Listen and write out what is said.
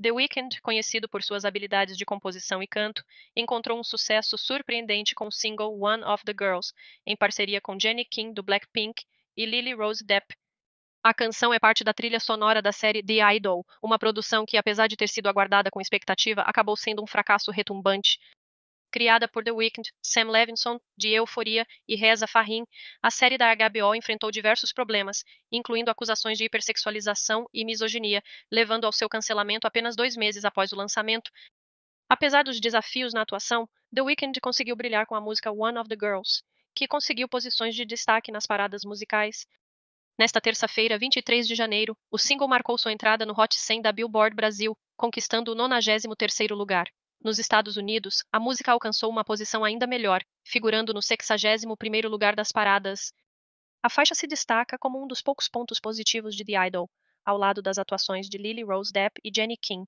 The Weeknd, conhecido por suas habilidades de composição e canto, encontrou um sucesso surpreendente com o single One of the Girls, em parceria com Jenny King do Blackpink e Lily Rose Depp, a canção é parte da trilha sonora da série The Idol, uma produção que, apesar de ter sido aguardada com expectativa, acabou sendo um fracasso retumbante, criada por The Weeknd, Sam Levinson, de Euforia e Reza Farin, a série da HBO enfrentou diversos problemas, incluindo acusações de hipersexualização e misoginia, levando ao seu cancelamento apenas dois meses após o lançamento. Apesar dos desafios na atuação, The Weeknd conseguiu brilhar com a música One of the Girls, que conseguiu posições de destaque nas paradas musicais, Nesta terça-feira, 23 de janeiro, o single marcou sua entrada no Hot 100 da Billboard Brasil, conquistando o 93º lugar. Nos Estados Unidos, a música alcançou uma posição ainda melhor, figurando no 61º lugar das paradas. A faixa se destaca como um dos poucos pontos positivos de The Idol, ao lado das atuações de Lily Rose Depp e Jenny Kim,